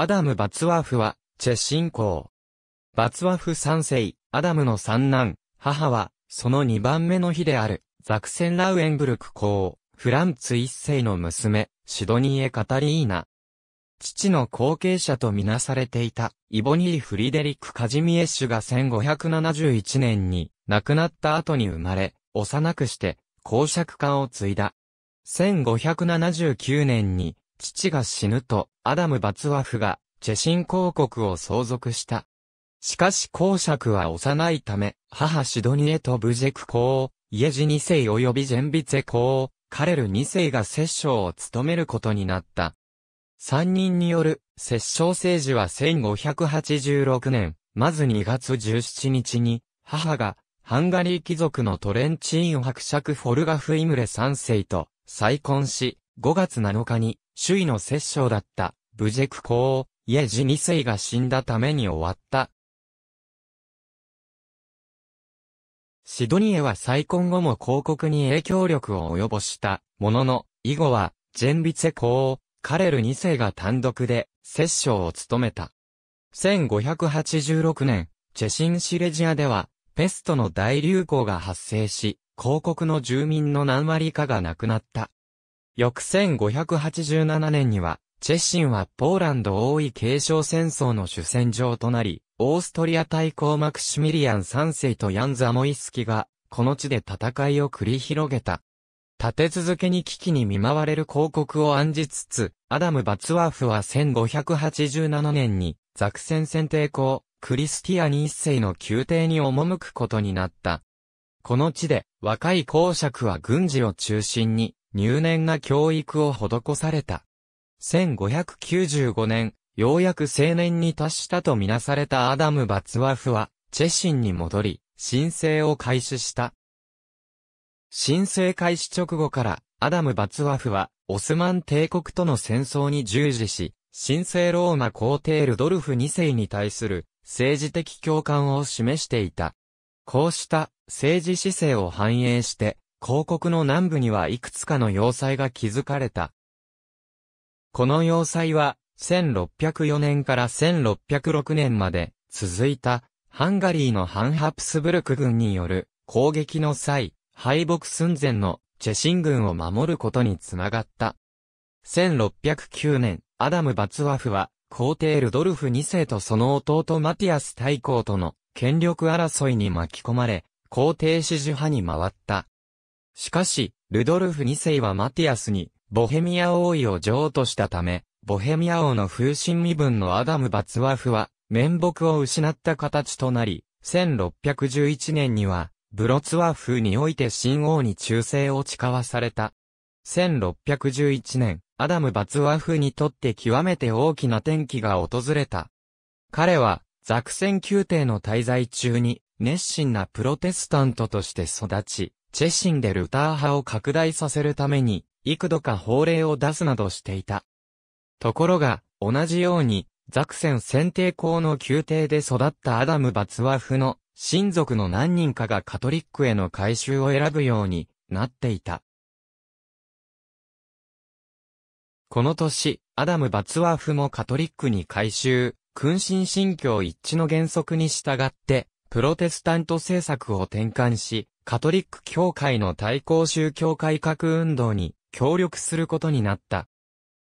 アダム・バツワフは、チェシコ公。バツワフ三世、アダムの三男、母は、その二番目の日である、ザクセン・ラウエンブルク公、フランツ一世の娘、シドニエ・カタリーナ。父の後継者とみなされていた、イボニー・フリデリック・カジミエッシュが1571年に亡くなった後に生まれ、幼くして、公爵館を継いだ。1579年に、父が死ぬと、アダム・バツワフが、チェシン公国を相続した。しかし公爵は幼いため、母シドニエとブジェク公、イエジ2世及びジェンビツェ公、カレル2世が摂政を務めることになった。3人による摂政政治は1586年、まず2月17日に、母が、ハンガリー貴族のトレンチーン伯爵フォルガフ・イムレ3世と再婚し、5月7日に首位の摂政だった、ブジェク公、イエジ2世が死んだために終わった。シドニエは再婚後も広告に影響力を及ぼしたものの、以後は、ジェンビツェ公、カレル2世が単独で、摂政を務めた。1586年、チェシンシレジアでは、ペストの大流行が発生し、広告の住民の何割かが亡くなった。翌1587年には、チェシンはポーランド大井継承戦争の主戦場となり、オーストリア対抗マクシミリアン3世とヤン・ザモイスキが、この地で戦いを繰り広げた。立て続けに危機に見舞われる広告を暗示つつ、アダム・バツワーフは1587年に、ザクセン選定校、クリスティアニ一世の宮廷に赴くことになった。この地で、若い公爵は軍事を中心に、入念な教育を施された。1595年、ようやく青年に達したとみなされたアダム・バツワフは、チェシンに戻り、申請を開始した。申請開始直後から、アダム・バツワフは、オスマン帝国との戦争に従事し、神聖ローマ皇帝ルドルフ2世に対する政治的共感を示していた。こうした政治姿勢を反映して、広告の南部にはいくつかの要塞が築かれた。この要塞は、1604年から1606年まで続いた、ハンガリーのハンハプスブルク軍による攻撃の際、敗北寸前のチェシン軍を守ることにつながった。1609年、アダム・バツワフは、皇帝ルドルフ2世とその弟マティアス大公との権力争いに巻き込まれ、皇帝支持派に回った。しかし、ルドルフ2世はマティアスに、ボヘミア王位を譲渡したため、ボヘミア王の風神身分のアダム・バツワフは、面目を失った形となり、1611年には、ブロツワフにおいて新王に忠誠を誓わされた。1611年、アダム・バツワフにとって極めて大きな転機が訪れた。彼は、ザクセン宮廷の滞在中に、熱心なプロテスタントとして育ち、チェシンでルター派を拡大させるために、幾度か法令を出すなどしていた。ところが、同じように、ザクセン選定校の宮廷で育ったアダム・バツワフの親族の何人かがカトリックへの改修を選ぶようになっていた。この年、アダム・バツワーフもカトリックに改修、君臣信教一致の原則に従って、プロテスタント政策を転換し、カトリック教会の対抗宗教改革運動に協力することになった。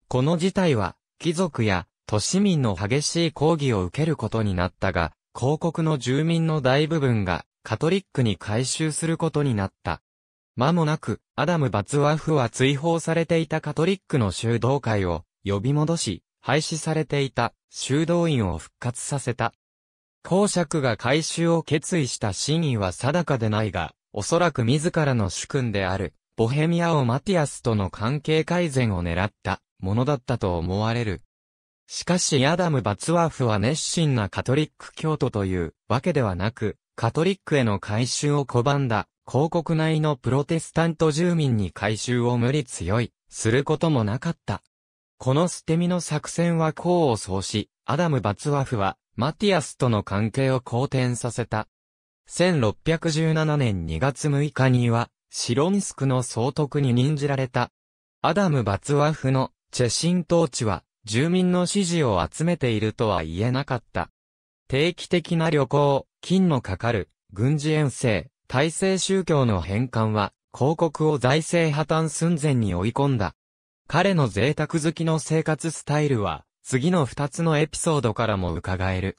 この事態は、貴族や都市民の激しい抗議を受けることになったが、広告の住民の大部分がカトリックに改修することになった。間もなく、アダム・バツワフは追放されていたカトリックの修道会を呼び戻し、廃止されていた修道院を復活させた。公爵が改修を決意した真意は定かでないが、おそらく自らの主君である、ボヘミアをマティアスとの関係改善を狙ったものだったと思われる。しかしアダム・バツワーフは熱心なカトリック教徒というわけではなく、カトリックへの改修を拒んだ、広告内のプロテスタント住民に改修を無理強い、することもなかった。この捨て身の作戦は功を奏し、アダム・バツワフは、マティアスとの関係を好転させた。1617年2月6日には、シロンスクの総督に任じられた。アダム・バツワフのチェシン統治は、住民の支持を集めているとは言えなかった。定期的な旅行、金のかかる、軍事遠征、体制宗教の返還は、広告を財政破綻寸前に追い込んだ。彼の贅沢好きの生活スタイルは、次の二つのエピソードからも伺える。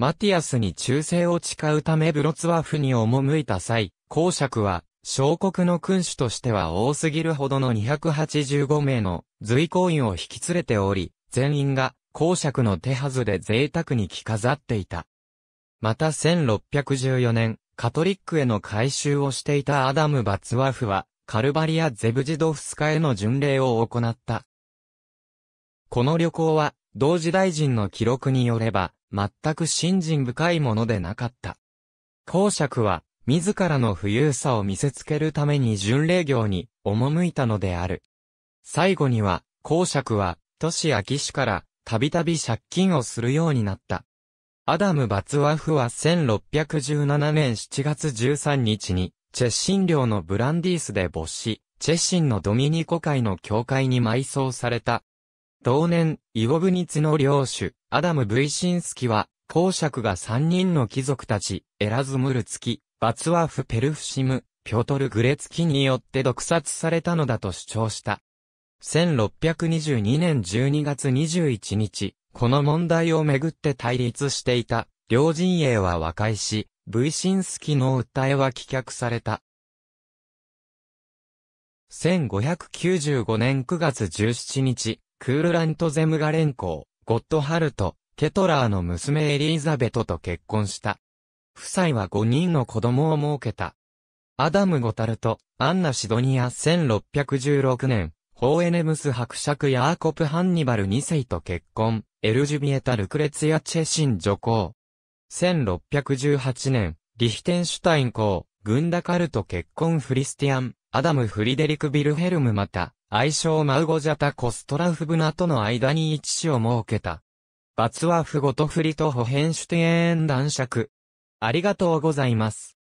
マティアスに忠誠を誓うためブロツワフに赴いた際、公爵は、小国の君主としては多すぎるほどの285名の随行員を引き連れており、全員が公爵の手はずで贅沢に着飾っていた。また1614年、カトリックへの改修をしていたアダム・バツワフは、カルバリア・ゼブジドフスカへの巡礼を行った。この旅行は、同時大臣の記録によれば、全く信心深いものでなかった。公爵は、自らの富裕さを見せつけるために巡礼業に赴いたのである。最後には、公爵は、都市秋市から、たびたび借金をするようになった。アダム・バツワフは1617年7月13日に、チェッシン領のブランディースで没し、チェッシンのドミニコ会の教会に埋葬された。同年、イゴブニツの領主、アダム・ブイシンスキは、公爵が3人の貴族たち、エラズムルツキ、バツワフ・ペルフシム、ピョトル・グレツキによって毒殺されたのだと主張した。1622年12月21日、この問題をめぐって対立していた、両陣営は和解し、ブイシンスキの訴えは棄却された。1595年9月17日、クールラントゼムガ連公、ゴッドハルト、ケトラーの娘エリザベトと結婚した。夫妻は5人の子供を設けた。アダム・ゴタルト、アンナ・シドニア1616年、ホーエネムス伯爵ヤーコプ・ハンニバル2世と結婚、エルジュビエタ・ルクレツヤ・チェシン女皇。1618年、リヒテンシュタイン公、グンダカルト結婚フリスティアン、アダム・フリデリク・ビルヘルムまた、愛称マウゴジャタ・コストラフブナとの間に一子を設けた。バツワフ・ゴトフリとホヘンシュテーン男爵。ありがとうございます。